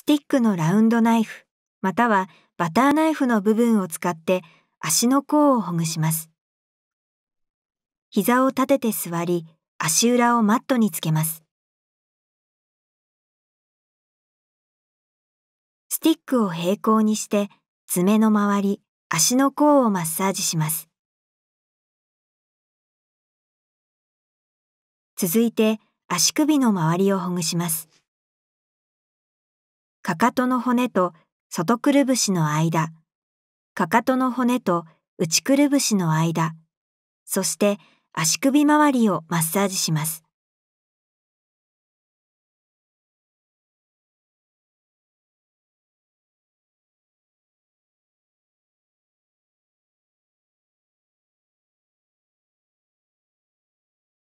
スティックのラウンドナイフまたはバターナイフの部分を使って足の甲をほぐします。膝を立てて座り、足裏をマットにつけます。スティックを平行にして、爪の周り、足の甲をマッサージします。続いて、足首の周りをほぐします。かかとの骨と外くるぶしの間、かかとの骨と内くるぶしの間、そして足首周りをマッサージします。